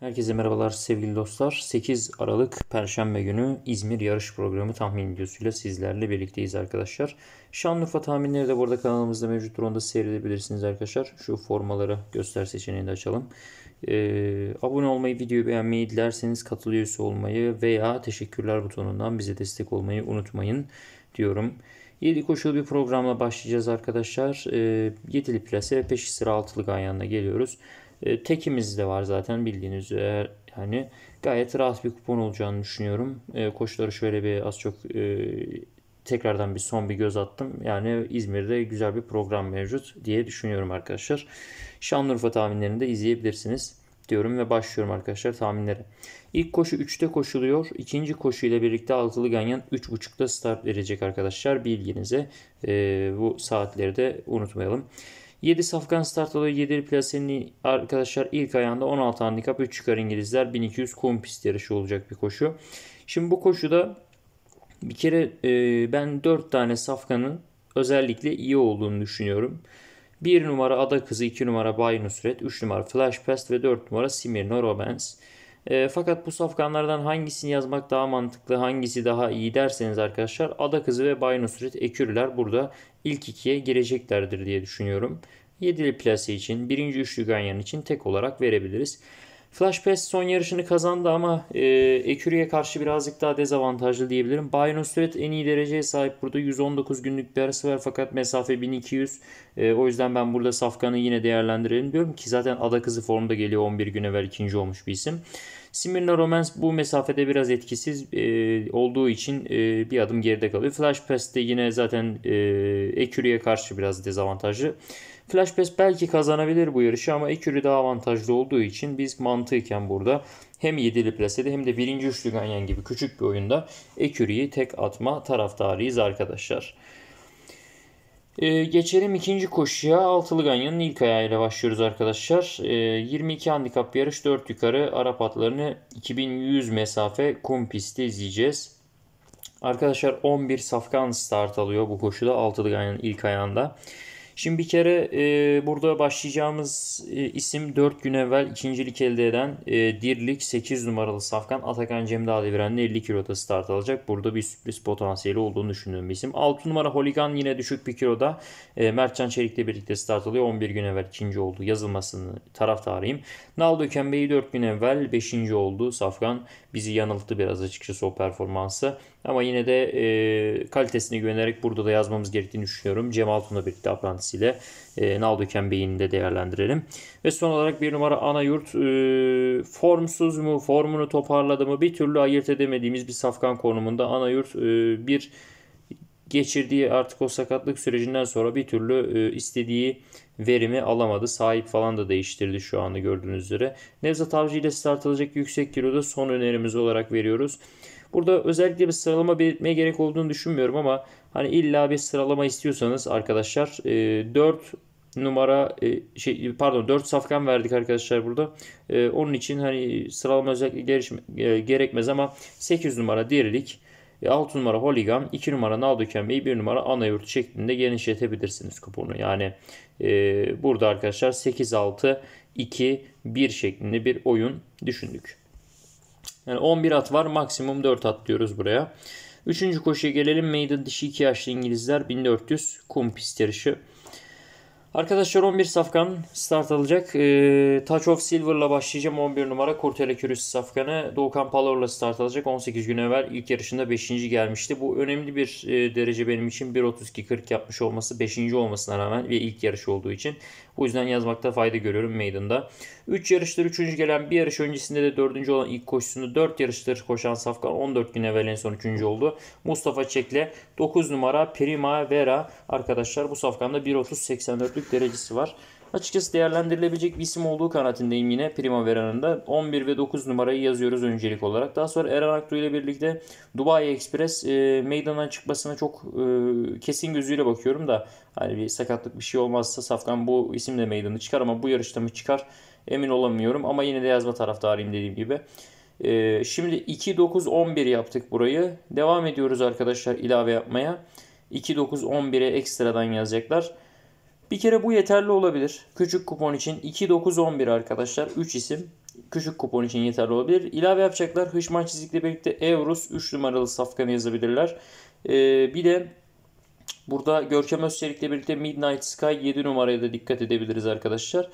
Herkese merhabalar sevgili dostlar. 8 Aralık Perşembe günü İzmir yarış programı tahmin videosuyla sizlerle birlikteyiz arkadaşlar. Şanlıurfa tahminleri de burada kanalımızda mevcut durumda seyredebilirsiniz arkadaşlar. Şu formaları göster seçeneğini de açalım. Ee, abone olmayı, videoyu beğenmeyi dilerseniz katıl üyesi olmayı veya teşekkürler butonundan bize destek olmayı unutmayın diyorum. 7 koşulu bir programla başlayacağız arkadaşlar. Ee, 7'li plase ve peşi sıra 6'lı ganyanla geliyoruz. E, tekimiz de var zaten bildiğiniz üzere. Yani gayet rahat bir kupon olacağını düşünüyorum. E, koşuları şöyle bir az çok e, tekrardan bir son bir göz attım. Yani İzmir'de güzel bir program mevcut diye düşünüyorum arkadaşlar. Şanlıurfa tahminlerini de izleyebilirsiniz diyorum ve başlıyorum arkadaşlar tahminlere. İlk koşu 3'te koşuluyor. İkinci koşu ile birlikte altılı ganyan 3.30'da start verecek arkadaşlar. Bilginize e, bu saatleri de unutmayalım. 7 safkan start alıyor. 7 plasenin arkadaşlar ilk ayağında 16 handikap 3 çıkar İngilizler. 1200 kum pist yarışı olacak bir koşu. Şimdi bu koşuda bir kere e, ben 4 tane safkanın özellikle iyi olduğunu düşünüyorum. 1 numara Ada Kızı, 2 numara Bay Nusret, 3 numara Flash Pest ve 4 numara Simirna Romance. E, fakat bu safkanlardan hangisini yazmak daha mantıklı, hangisi daha iyi derseniz arkadaşlar Ada Kızı ve Bay Nusret Ekürler burada ilk ikiye gireceklerdir diye düşünüyorum. Yedili plase için, birinci üçlü ganyan için tek olarak verebiliriz. Flash Pass son yarışını kazandı ama e, Ekürü'ye karşı birazcık daha dezavantajlı diyebilirim. Byron Stewart en iyi dereceye sahip burada. 119 günlük bir arası var fakat mesafe 1200. E, o yüzden ben burada Safkan'ı yine değerlendirelim diyorum ki zaten ada kızı formda geliyor 11 gün evvel ikinci olmuş bir isim. Simirna Romance bu mesafede biraz etkisiz e, olduğu için e, bir adım geride kalıyor. Flash de yine zaten e, Ekürü'ye karşı biraz dezavantajlı. Flashbest belki kazanabilir bu yarışı ama Ekürü daha avantajlı olduğu için biz mantıken burada hem 7'li plasede hem de 1. üçlü ganyan gibi küçük bir oyunda Ekürü'yü tek atma taraftarıyız arkadaşlar. Ee, geçelim ikinci koşuya. Altılı Ganyan'ın ilk ayağıyla başlıyoruz arkadaşlar. Ee, 22 handikap yarış 4 yukarı Arap atlarını 2100 mesafe kum pisti izleyeceğiz. Arkadaşlar 11 safkan start alıyor bu koşuda Altılı Ganyan'ın ilk ayağında. Şimdi bir kere e, burada başlayacağımız e, isim 4 gün evvel ikincilik elde eden e, Dirlik 8 numaralı Safkan Atakan Cemdağ Deviren'le 50 kiloda start alacak. Burada bir sürpriz potansiyeli olduğunu düşündüğüm bir isim. 6 numara Holigan yine düşük bir kiloda e, Mertcan Çelik'le birlikte start alıyor. 11 gün evvel ikinci oldu yazılmasını taraftarıyım. Naldo Kembe'yi 4 gün evvel 5. oldu. Safkan bizi yanılttı biraz açıkçası o performansı. Ama yine de e, kalitesine güvenerek burada da yazmamız gerektiğini düşünüyorum. Cem Altun'la birlikte Apprentice ile e, Naldo Kembe'yi de değerlendirelim. Ve son olarak bir numara Anayurt e, formsuz mu formunu toparladı mı bir türlü ayırt edemediğimiz bir safkan konumunda Anayurt e, bir geçirdiği artık o sakatlık sürecinden sonra bir türlü e, istediği verimi alamadı. Sahip falan da değiştirdi şu anda gördüğünüz üzere. Nevzat Avcı ile start alacak yüksek kiloda son önerimiz olarak veriyoruz. Burada özellikle bir sıralama belirtmeye gerek olduğunu düşünmüyorum ama hani illa bir sıralama istiyorsanız arkadaşlar e, 4 numara e, şey pardon 4 safkan verdik arkadaşlar burada. E, onun için hani sıralama özellikle e, gerekmez ama 8 numara diğerlik 6 numara Holigan, 2 numara Naldo Kembe'yi 1 numara Anayurt şeklinde genişletebilirsiniz kuponu. Yani e, burada arkadaşlar 8-6-2-1 şeklinde bir oyun düşündük. Yani 11 at var maksimum 4 at diyoruz buraya. Üçüncü koşuya gelelim. Maiden dişi 2 yaşlı İngilizler 1400 kum pist yarışı. Arkadaşlar 11 safkan start alacak. E, Touch of Silver'la başlayacağım. 11 numara Kurtele Kürüs safkanı. Doğukan Palor'la start alacak. 18 gün evvel ilk yarışında 5. gelmişti. Bu önemli bir e, derece benim için. 1.32.40 yapmış olması 5. olmasına rağmen ve ilk yarış olduğu için. O yüzden yazmakta fayda görüyorum meydanda. 3 yarıştır 3. gelen bir yarış öncesinde de 4. olan ilk koşusunda 4 yarıştır koşan safkan 14 gün evvel en son 3. oldu. Mustafa Çekle 9 numara Prima Vera arkadaşlar bu safkanda 1.30.84'lük derecesi var. Açıkçası değerlendirilebilecek bir isim olduğu kanaatindeyim yine Primavera'nın da. 11 ve 9 numarayı yazıyoruz öncelik olarak. Daha sonra Eren Aktu ile birlikte Dubai Express e, meydana çıkmasına çok e, kesin gözüyle bakıyorum da hani bir sakatlık bir şey olmazsa Safkan bu isimle meydanı çıkar ama bu yarışta mı çıkar emin olamıyorum ama yine de yazma taraftarıyım dediğim gibi. E, şimdi 2 9 11 yaptık burayı. Devam ediyoruz arkadaşlar ilave yapmaya. 2 9 11'e ekstradan yazacaklar. Bir kere bu yeterli olabilir. Küçük kupon için 2, 9, 11 arkadaşlar. 3 isim küçük kupon için yeterli olabilir. İlave yapacaklar. Hışman çizikle birlikte euros 3 numaralı safkanı yazabilirler. Ee, bir de burada Görkem Özçelik'le birlikte Midnight Sky 7 numaraya da dikkat edebiliriz arkadaşlar.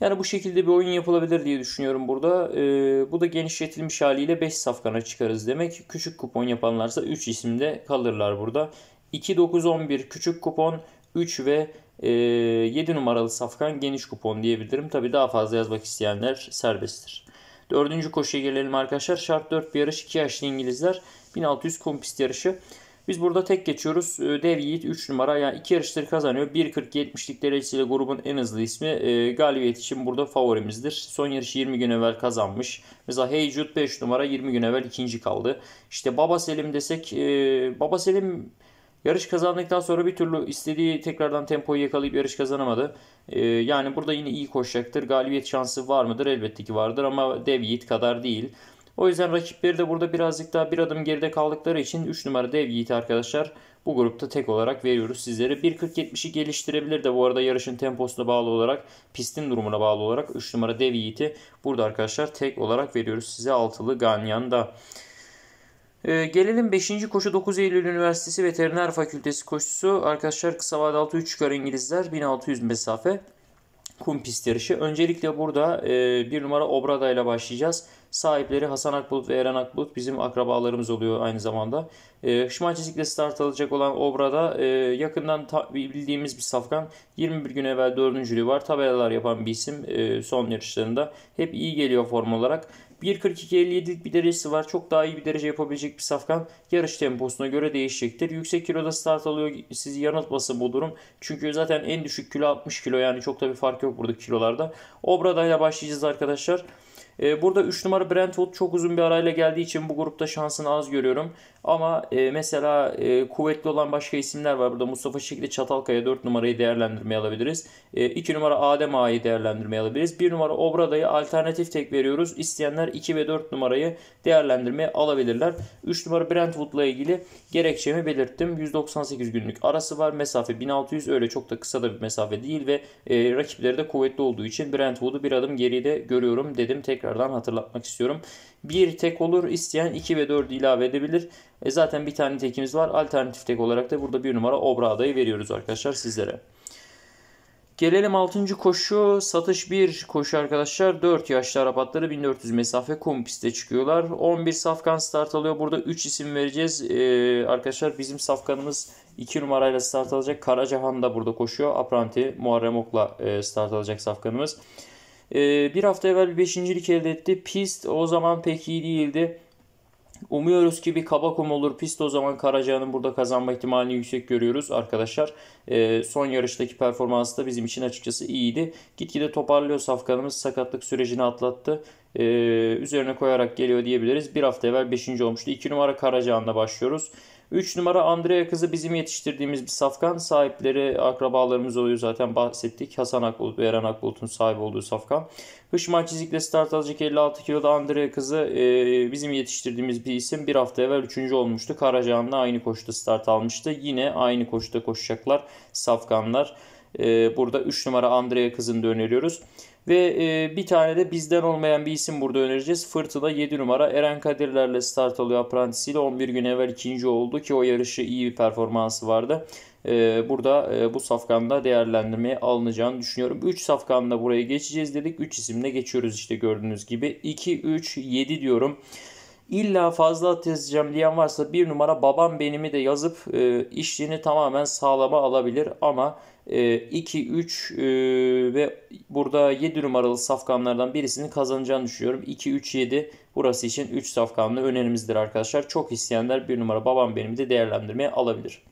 Yani bu şekilde bir oyun yapılabilir diye düşünüyorum burada. Ee, bu da genişletilmiş haliyle 5 safkana çıkarız demek. Küçük kupon yapanlarsa 3 isimde kalırlar burada. 2, 9, 11 küçük kupon, 3 ve 7 ee, numaralı safkan geniş kupon diyebilirim. Tabi daha fazla yazmak isteyenler serbesttir. Dördüncü koşuya gelelim arkadaşlar. Şart 4 bir yarış 2 yaşlı İngilizler 1600 kompist yarışı. Biz burada tek geçiyoruz. Ee, dev Yiğit 3 numara yani 2 yarıştır kazanıyor. 1.40-70'lik derecesiyle grubun en hızlı ismi. E, galibiyet için burada favorimizdir. Son yarışı 20 gün evvel kazanmış. Mesela Hey Jude 5 numara 20 gün evvel ikinci kaldı. İşte Baba Selim desek e, Baba Selim Yarış kazandıktan sonra bir türlü istediği tekrardan tempoyu yakalayıp yarış kazanamadı. Ee, yani burada yine iyi koşacaktır. Galibiyet şansı var mıdır? Elbette ki vardır ama Dev Yiğit kadar değil. O yüzden rakipleri de burada birazcık daha bir adım geride kaldıkları için 3 numara Dev Yiğit arkadaşlar bu grupta tek olarak veriyoruz sizlere. 140 geliştirebilir de bu arada yarışın temposuna bağlı olarak pistin durumuna bağlı olarak 3 numara Dev Yiğit'i burada arkadaşlar tek olarak veriyoruz size altılı Ganyan'da. Ee, gelelim 5. koşu 9 Eylül Üniversitesi Veteriner Fakültesi koşusu. Arkadaşlar kısa vade 6-3 çıkar İngilizler 1600 mesafe kum pist yarışı. Öncelikle burada e, bir numara Obrada ile başlayacağız. Sahipleri Hasan Akbulut ve Eren Akbulut bizim akrabalarımız oluyor aynı zamanda. E, Hışman Çizik'le start alacak olan Obrada e, yakından ta- bildiğimiz bir safkan. 21 gün evvel 4. var. Tabelalar yapan bir isim e, son yarışlarında. Hep iyi geliyor form olarak. 142 1.42.57'lik bir derecesi var. Çok daha iyi bir derece yapabilecek bir safkan yarış temposuna göre değişecektir. Yüksek kiloda start alıyor sizi yanıltmasın bu durum. Çünkü zaten en düşük kilo 60 kilo yani çok da bir fark yok burada kilolarda. Obrada'yla başlayacağız arkadaşlar. Ee, burada 3 numara Brentwood çok uzun bir arayla geldiği için bu grupta şansını az görüyorum. Ama e, mesela e, kuvvetli olan başka isimler var. Burada Mustafa Şekli Çatalkaya 4 numarayı değerlendirmeye alabiliriz. E, 2 numara Adem Ağa'yı değerlendirmeye alabiliriz. 1 numara Obrada'yı alternatif tek veriyoruz. İsteyenler 2 ve 4 numarayı değerlendirmeye alabilirler. 3 numara Brentwood'la ilgili gerekçemi belirttim. 198 günlük arası var. Mesafe 1600 öyle çok da kısa da bir mesafe değil ve e, rakipleri de kuvvetli olduğu için Brentwood'u bir adım geride görüyorum dedim tekrar tekrardan hatırlatmak istiyorum. Bir tek olur isteyen 2 ve 4'ü ilave edebilir. E zaten bir tane tekimiz var. Alternatif tek olarak da burada bir numara Obra adayı veriyoruz arkadaşlar sizlere. Gelelim 6. koşu. Satış 1 koşu arkadaşlar. 4 yaşlı Arap atları 1400 mesafe kum pistte çıkıyorlar. 11 safkan start alıyor. Burada 3 isim vereceğiz. Ee, arkadaşlar bizim safkanımız 2 numarayla start alacak. Karacahan da burada koşuyor. Apranti Muharrem Ok'la e, start alacak safkanımız. E, bir hafta evvel bir beşincilik elde etti. Pist o zaman pek iyi değildi. Umuyoruz ki bir Kabakom olur. Pist o zaman Karaca'nın burada kazanma ihtimalini yüksek görüyoruz arkadaşlar. E, son yarıştaki performansı da bizim için açıkçası iyiydi. Gitgide toparlıyor safkanımız. Sakatlık sürecini atlattı. E, üzerine koyarak geliyor diyebiliriz. Bir hafta evvel 5. olmuştu. 2 numara Karacaan'la başlıyoruz. 3 numara Andrea kızı bizim yetiştirdiğimiz bir safkan. Sahipleri akrabalarımız oluyor zaten bahsettik. Hasan Akbulut ve Eren Akbulut'un sahibi olduğu safkan. Hışman Çizik'le start alacak 56 kiloda Andrea kızı e, bizim yetiştirdiğimiz bir isim. Bir hafta evvel 3. olmuştu. Karacahan'la aynı koşuda start almıştı. Yine aynı koşuda koşacaklar safkanlar. E, burada 3 numara Andrea kızını da öneriyoruz. Ve e, bir tane de bizden olmayan bir isim burada önereceğiz. Fırtına 7 numara Eren Kadirler'le start alıyor aprantisiyle. 11 gün evvel ikinci oldu ki o yarışı iyi bir performansı vardı. E, burada e, bu safkanda değerlendirmeye alınacağını düşünüyorum. 3 safkanda buraya geçeceğiz dedik. 3 isimle geçiyoruz işte gördüğünüz gibi. 2, 3, 7 diyorum. İlla fazla at yazacağım diyen varsa bir numara babam benimi de yazıp e, işini tamamen sağlama alabilir ama 2, ee, 3 ee, ve burada 7 numaralı safkanlardan birisini kazanacağını düşünüyorum. 2, 3, 7 burası için 3 safkanlı önerimizdir arkadaşlar. Çok isteyenler 1 numara babam benim de değerlendirmeye alabilir.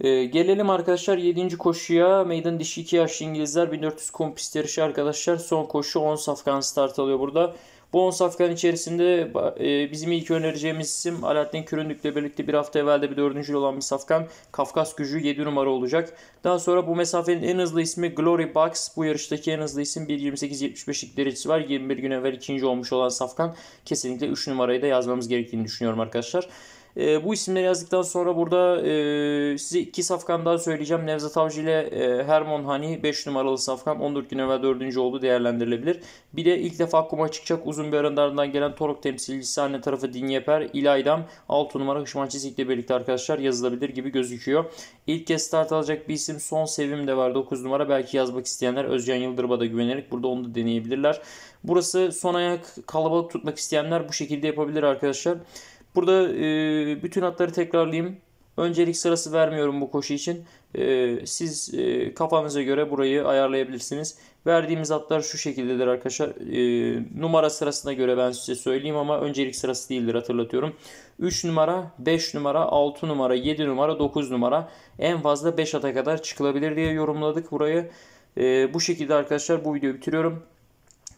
Ee, gelelim arkadaşlar 7. koşuya. Meydan dişi 2 yaşlı İngilizler 1400 kum pist yarışı arkadaşlar. Son koşu 10 safkan start alıyor burada. Bu 10 safkan içerisinde e, bizim ilk önereceğimiz isim Alaaddin Küründük'le birlikte bir hafta evvel de bir dördüncü olan bir safkan Kafkas gücü 7 numara olacak. Daha sonra bu mesafenin en hızlı ismi Glory Box. Bu yarıştaki en hızlı isim 1.28.75'lik derecesi var. 21 gün evvel ikinci olmuş olan safkan kesinlikle 3 numarayı da yazmamız gerektiğini düşünüyorum arkadaşlar. E, bu isimleri yazdıktan sonra burada e, size iki safkan daha söyleyeceğim. Nevzat Avcı ile e, Hermon Hani 5 numaralı safkan 14 gün evvel 4. oldu değerlendirilebilir. Bir de ilk defa kuma çıkacak uzun bir aranlarından gelen Torok temsilcisi anne tarafı Dinyeper, İlaydam 6 numara Hışman ile birlikte arkadaşlar yazılabilir gibi gözüküyor. İlk kez start alacak bir isim Son Sevim de var 9 numara. Belki yazmak isteyenler Özcan Yıldırım'a da güvenerek burada onu da deneyebilirler. Burası son ayak kalabalık tutmak isteyenler bu şekilde yapabilir arkadaşlar. Burada e, bütün atları tekrarlayayım. Öncelik sırası vermiyorum bu koşu için. E, siz e, kafanıza göre burayı ayarlayabilirsiniz. Verdiğimiz atlar şu şekildedir arkadaşlar. E, numara sırasına göre ben size söyleyeyim ama öncelik sırası değildir hatırlatıyorum. 3 numara, 5 numara, 6 numara, 7 numara, 9 numara. En fazla 5 ata kadar çıkılabilir diye yorumladık burayı. E, bu şekilde arkadaşlar bu videoyu bitiriyorum.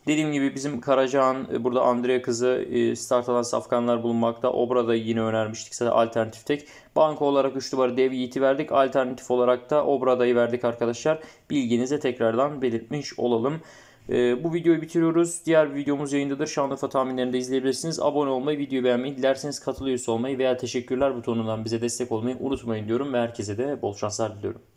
Dediğim gibi bizim Karacağan, e, burada Andrea kızı, e, start alan safkanlar bulunmakta. Obra'da yine önermiştik zaten alternatif tek. Banka olarak üçlü numara Dev Yiğit'i verdik. Alternatif olarak da Obrada'yı verdik arkadaşlar. Bilginize tekrardan belirtmiş olalım. E, bu videoyu bitiriyoruz. Diğer videomuz yayındadır. Şanlıurfa tahminlerinde izleyebilirsiniz. Abone olmayı, videoyu beğenmeyi, dilerseniz katılıyorsa olmayı veya teşekkürler butonundan bize destek olmayı unutmayın diyorum ve herkese de bol şanslar diliyorum.